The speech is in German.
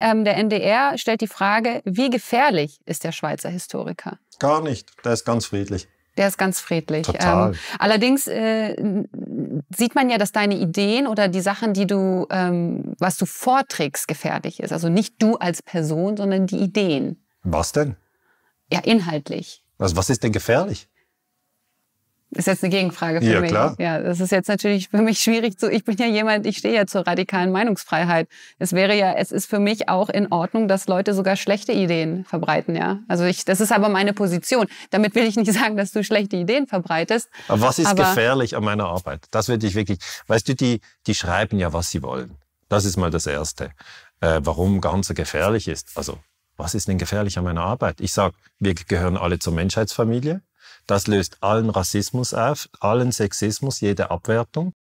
Ähm, der NDR stellt die Frage, wie gefährlich ist der Schweizer Historiker? Gar nicht, der ist ganz friedlich. Der ist ganz friedlich. Ähm. Total. Ähm, allerdings äh, sieht man ja, dass deine Ideen oder die Sachen, die du, ähm, was du vorträgst, gefährlich ist. Also nicht du als Person, sondern die Ideen. Was denn? Ja, inhaltlich. Also was ist denn gefährlich? ist jetzt eine Gegenfrage für ja, mich. Klar. Ja, das ist jetzt natürlich für mich schwierig zu. Ich bin ja jemand, ich stehe ja zur radikalen Meinungsfreiheit. Es wäre ja, es ist für mich auch in Ordnung, dass Leute sogar schlechte Ideen verbreiten, ja. Also ich, das ist aber meine Position. Damit will ich nicht sagen, dass du schlechte Ideen verbreitest. Aber was ist aber gefährlich an meiner Arbeit? Das würde ich wirklich. Weißt du, die, die schreiben ja, was sie wollen. Das ist mal das Erste. Äh, warum ganz gefährlich ist. Also, was ist denn gefährlich an meiner Arbeit? Ich sag, wir gehören alle zur Menschheitsfamilie. Das löst allen Rassismus auf, allen Sexismus, jede Abwertung.